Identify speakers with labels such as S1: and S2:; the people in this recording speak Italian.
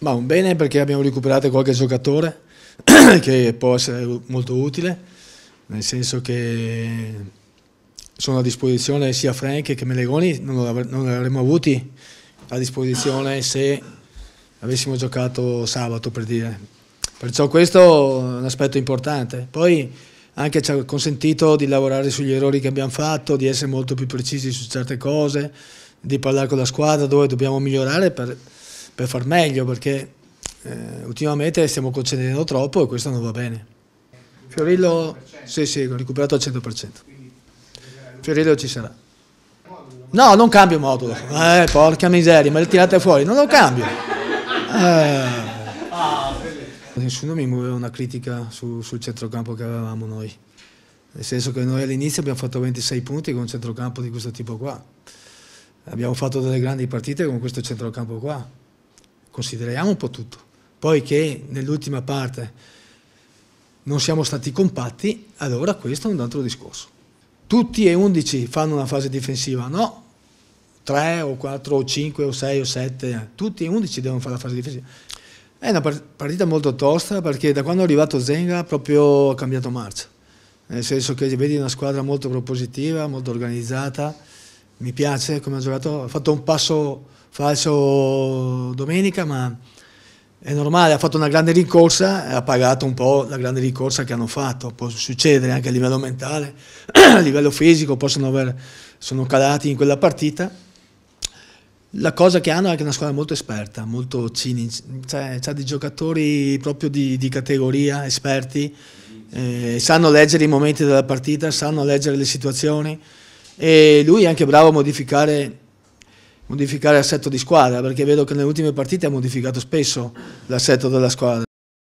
S1: Ma un bene perché abbiamo recuperato qualche giocatore che può essere molto utile, nel senso che sono a disposizione sia Frank che Melegoni, non, avre avremmo avuti a disposizione se avessimo giocato sabato per dire. Perciò questo è un aspetto importante. Poi anche ci ha consentito di lavorare sugli errori che abbiamo fatto, di essere molto più precisi su certe cose, di parlare con la squadra dove dobbiamo migliorare per per far meglio perché eh, ultimamente stiamo concedendo troppo e questo non va bene. Fiorillo, sì sì, ho recuperato al 100%. Fiorillo ci sarà. No, non cambio modulo. Eh, porca miseria, me le tirate fuori. Non lo cambio. Eh. Nessuno mi muoveva una critica su, sul centrocampo che avevamo noi. Nel senso che noi all'inizio abbiamo fatto 26 punti con un centrocampo di questo tipo qua. Abbiamo fatto delle grandi partite con questo centrocampo qua consideriamo un po' tutto. Poiché nell'ultima parte non siamo stati compatti, allora questo è un altro discorso. Tutti e 11 fanno una fase difensiva, no? 3 o 4 o 5 o 6 o 7, tutti e 11 devono fare la fase difensiva. È una partita molto tosta perché da quando è arrivato Zenga proprio ha cambiato marcia, nel senso che vedi una squadra molto propositiva, molto organizzata, mi piace come ha giocato, ha fatto un passo falso domenica, ma è normale, ha fatto una grande rincorsa e ha pagato un po' la grande rincorsa che hanno fatto, può succedere anche a livello mentale, a livello fisico, possono aver, sono calati in quella partita. La cosa che hanno è che è una squadra molto esperta, molto cinica, cioè ha dei giocatori proprio di, di categoria, esperti, eh, sanno leggere i momenti della partita, sanno leggere le situazioni, e lui è anche bravo a modificare, modificare assetto di squadra, perché vedo che nelle ultime partite ha modificato spesso l'assetto della squadra.